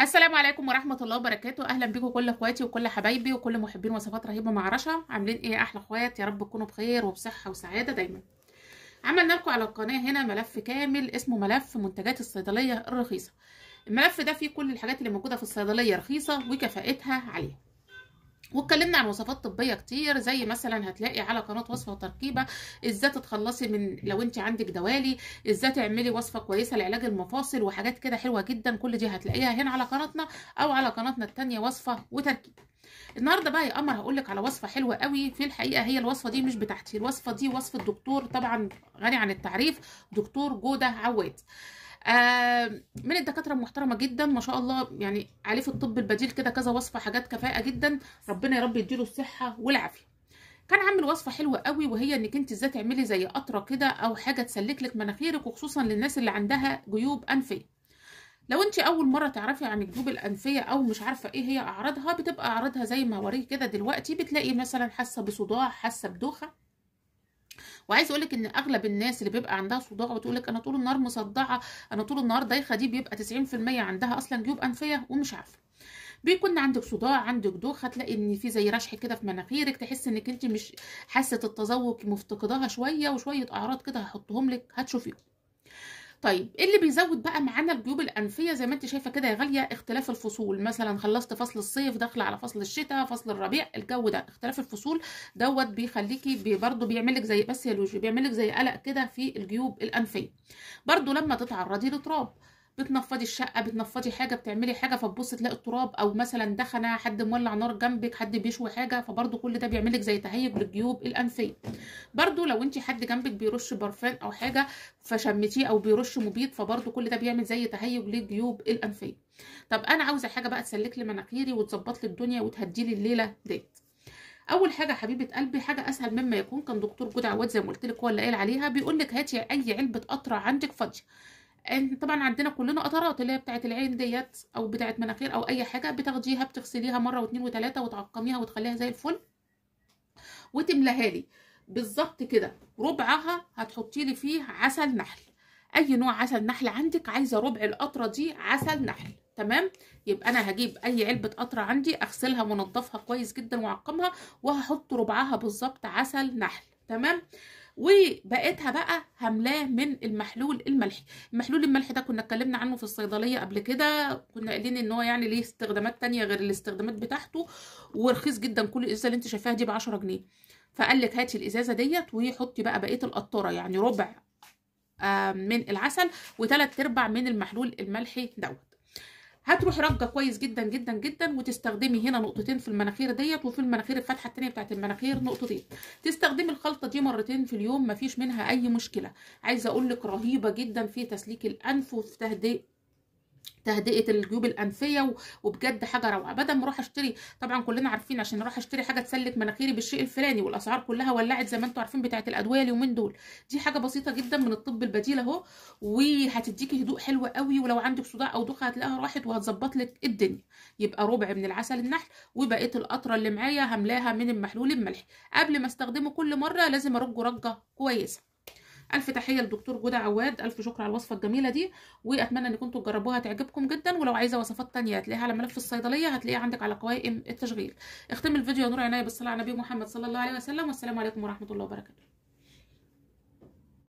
السلام عليكم ورحمه الله وبركاته اهلا بيكم كل اخواتي وكل حبايبي وكل محبين وصفات رهيبه مع رشا عاملين ايه احلى اخوات يا رب تكونوا بخير وبصحه وسعاده دايما عملنا لكم على القناه هنا ملف كامل اسمه ملف منتجات الصيدليه الرخيصه الملف ده فيه كل الحاجات اللي موجوده في الصيدليه رخيصه وكفاءتها عاليه واتكلمنا عن وصفات طبيه كتير زي مثلا هتلاقي على قناه وصفه وتركيبه ازاي تتخلصي من لو انت عندك دوالي ازاي تعملي وصفه كويسه لعلاج المفاصل وحاجات كده حلوه جدا كل دي هتلاقيها هنا على قناتنا او على قناتنا الثانيه وصفه وتركيبه النهارده بقى يا قمر هقول لك على وصفه حلوه قوي في الحقيقه هي الوصفه دي مش بتاعتي الوصفه دي وصفه دكتور طبعا غني عن التعريف دكتور جوده عواد آه، من الدكاتره محترمه جدا ما شاء الله يعني عليه في الطب البديل كده كذا وصفه حاجات كفاءه جدا ربنا يا رب يديله الصحه والعافيه كان عامل وصفه حلوه قوي وهي انك انت ازاي تعملي زي قطره كده او حاجه تسلك لك مناخيرك وخصوصا للناس اللي عندها جيوب انفيه لو انت اول مره تعرفي عن الجيوب الانفيه او مش عارفه ايه هي اعراضها بتبقى اعراضها زي ما وريه كده دلوقتي بتلاقي مثلا حاسه بصداع حاسه بدوخه وعايز اقول لك ان اغلب الناس اللي بيبقى عندها صداع وتقول لك انا طول النهار مصدعه انا طول النهار دايخه دي بيبقى 90% عندها اصلا جيوب انفيه ومش عارفه بيكون عندك صداع عندك دوخ هتلاقي ان في زي رشح كده في مناخيرك تحس انك انت مش حاسه التذوق مفتقداها شويه وشويه اعراض كده هحطهم لك هتشوفيهم طيب ايه اللي بيزود بقى معانا الجيوب الانفيه زي ما انت شايفه كده يا غاليه اختلاف الفصول مثلا خلصت فصل الصيف داخل على فصل الشتاء فصل الربيع الجو ده اختلاف الفصول دوت بيخليكي برده بيعمل لك زي بس يا لوجي بيعمل لك زي قلق كده في الجيوب الانفيه برده لما تتعرضي لتراب بتنفضي الشقه بتنفضي حاجه بتعملي حاجه فتبص تلاقي التراب او مثلا دخنه حد مولع نار جنبك حد بيشوي حاجه فبرده كل ده بيعملك زي تهيج للجيوب الانفيه برده لو انت حد جنبك بيرش برفان او حاجه فشمتيه او بيرش مبيض فبرده كل ده بيعمل زي تهيج للجيوب الانفيه طب انا عاوزه حاجه بقى تسلك لي مناخيري وتظبط لي الدنيا وتهدي لي الليله ديت اول حاجه حبيبه قلبي حاجه اسهل مما يكون كان دكتور جدع عواد زي ما قلت لك هو اللي قايل عليها بيقول لك هاتي اي علبه قطره عندك فاضيه طبعا عندنا كلنا قطرات اللي هي بتاعه العين ديت او بتاعه مناخير او اي حاجه بتاخديها بتغسليها مره واثنين وثلاثه وتعقميها وتخليها زي الفل وتملاها لي بالظبط كده ربعها هتحطي لي فيه عسل نحل اي نوع عسل نحل عندك عايزه ربع القطره دي عسل نحل تمام يبقى انا هجيب اي علبه قطره عندي اغسلها وانضفها كويس جدا واعقمها وهحط ربعها بالظبط عسل نحل تمام وبقيتها بقى هملاه من المحلول الملحي المحلول الملحي ده كنا اتكلمنا عنه في الصيدليه قبل كده كنا قايلين ان هو يعني ليه استخدامات تانية غير الاستخدامات بتاعته ورخيص جدا كل الازازه اللي انت شايفاها دي ب 10 جنيه فقال لك هاتي الازازه ديت وحطي بقى بقيه القطاره يعني ربع آه، من العسل وثلاث ارباع من المحلول الملحي دوت هتروح رجه كويس جدا جدا جدا وتستخدمي هنا نقطتين في المناخير ديت وفي المناخير الفتحه الثانيه بتاعت المناخير نقطتين تستخدمي الخلطه دي مرتين في اليوم مفيش منها اي مشكله عايزه اقول لك رهيبه جدا في تسليك الانف وفي تهدئه تهدئه الجيوب الانفيه وبجد حاجه روعه بدل ما اروح اشتري طبعا كلنا عارفين عشان اروح اشتري حاجه تسلك مناخيري بالشيء الفلاني والاسعار كلها ولعت زي ما انتم عارفين بتاعه الادويه اليومين دول دي حاجه بسيطه جدا من الطب البديل اهو وهتديكي هدوء حلو قوي ولو عندك صداع او دوخه هتلاقيها راحت وهتظبط لك الدنيا يبقى ربع من العسل النحل وبقيه القطره اللي معايا هملاها من المحلول الملحي قبل ما استخدمه كل مره لازم ارجه رجه كويسه الف تحيه للدكتور جوده عواد الف شكر على الوصفه الجميله دي واتمنى ان كنتوا تجربوها تعجبكم جدا ولو عايزه وصفات تانية هتلاقيها على ملف الصيدليه هتلاقيها عندك على قوائم التشغيل اختم الفيديو يا نور عينيا بالصلاه على النبي محمد صلى الله عليه وسلم والسلام عليكم ورحمه الله وبركاته